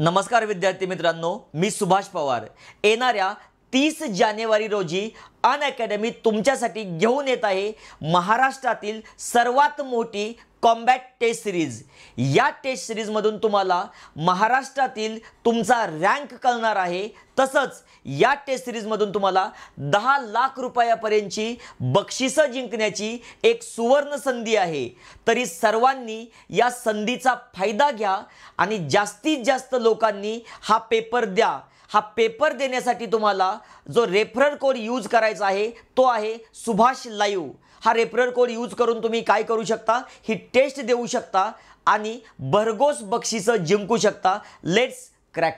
नमस्कार विद्यार्थी मित्रांनो मी सुभाष पवार येणाऱ्या तीस जानेवारी रोजी अनअकॅडमी तुमच्यासाठी घेऊन येत आहे महाराष्ट्रातील सर्वात मोठी कॉम्बॅट टेस्ट सिरीज या टेस्ट सिरीजमधून तुम्हाला महाराष्ट्रातील तुमचा रँक कळणार आहे तसंच या टेस्ट सिरीजमधून तुम्हाला दहा लाख रुपयापर्यंतची बक्षिसं जिंकण्याची एक सुवर्ण संधी आहे तरी सर्वांनी या संधीचा फायदा घ्या आणि जास्तीत जास्त लोकांनी हा पेपर द्या हा पेपर देण्यासाठी तुम्हाला जो रेफरर कोड यूज करायचा आहे तो आहे सुभाष लाईव्ह हा रेफरर कोड यूज करून तुम्ही काय करू शकता ही टेस्ट देऊ शकता आणि भरघोस बक्षिसं जिंकू शकता लेट्स क्रॅकिंग